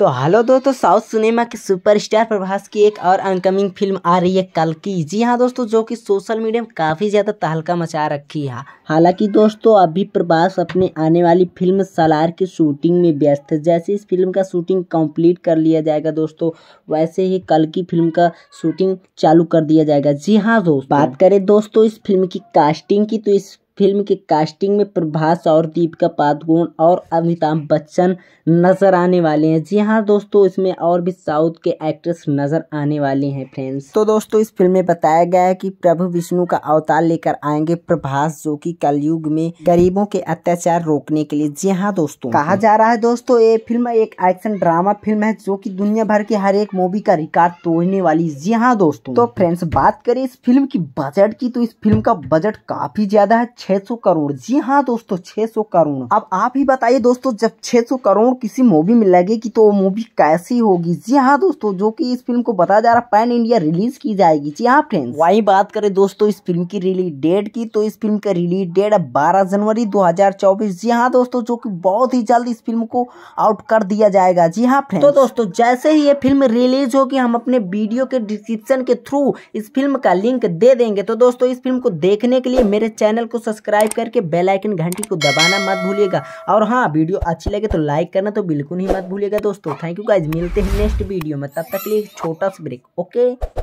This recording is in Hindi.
तो हेलो दोस्तों साउथ सिनेमा के सुपरस्टार प्रभास की एक और अनकमिंग फिल्म आ रही है कल की जी हाँ दोस्तों जो कि सोशल मीडिया में काफ़ी ज़्यादा तहलका मचा रखी है हालांकि दोस्तों अभी प्रभास अपने आने वाली फिल्म सलार की शूटिंग में व्यस्त है जैसे इस फिल्म का शूटिंग कंप्लीट कर लिया जाएगा दोस्तों वैसे ही कल की फिल्म का शूटिंग चालू कर दिया जाएगा जी हाँ दोस्त बात करें दोस्तों इस फिल्म की कास्टिंग की तो इस फिल्म की कास्टिंग में प्रभास और दीपिका पादुकोण और अमिताभ बच्चन नज़र आने वाले हैं जी हाँ दोस्तों इसमें और भी साउथ के एक्ट्रेस नज़र आने वाले हैं फ्रेंड्स तो दोस्तों इस फिल्म में बताया गया है कि प्रभु विष्णु का अवतार लेकर आएंगे प्रभास जो कि कलयुग में गरीबों के अत्याचार रोकने के लिए जी हाँ दोस्तों कहा जा रहा है दोस्तों ये फिल्म एक एक्शन ड्रामा फिल्म है जो की दुनिया भर के हर एक मूवी का रिकॉर्ड तोड़ने वाली जी हाँ दोस्तों तो फ्रेंड्स बात करें इस फिल्म की बजट की तो इस फिल्म का बजट काफी ज्यादा है 600 करोड़ जी हाँ दोस्तों 600 करोड़ अब आप ही बताइए दोस्तों जब 600 करोड़ किसी मूवी में लगेगी तो वो मूवी कैसी होगी जी हाँ दोस्तों जो कि इस फिल्म को बताया जा रहा पैन इंडिया रिलीज की जाएगी जी हाँ फ्रेंड्स वही बात करें दोस्तों इस फिल्म की रिलीज डेट की तो इस फिल्म का रिलीज डेट अब बारह जनवरी दो जी हाँ दोस्तों जो की बहुत ही जल्द इस फिल्म को आउट कर दिया जाएगा जी हाँ फ्रेंड तो दोस्तों जैसे ही ये फिल्म रिलीज होगी हम अपने वीडियो के डिस्क्रिप्शन के थ्रू इस फिल्म का लिंक दे देंगे तो दोस्तों इस फिल्म को देखने के लिए मेरे चैनल को सब्सक्राइब करके बेलाइकन घंटी को दबाना मत भूलिएगा और हाँ वीडियो अच्छी लगे तो लाइक करना तो बिल्कुल ही मत भूलिएगा दोस्तों थैंक यू गाइज मिलते हैं नेक्स्ट वीडियो में तब तक लिए छोटा सा ब्रेक ओके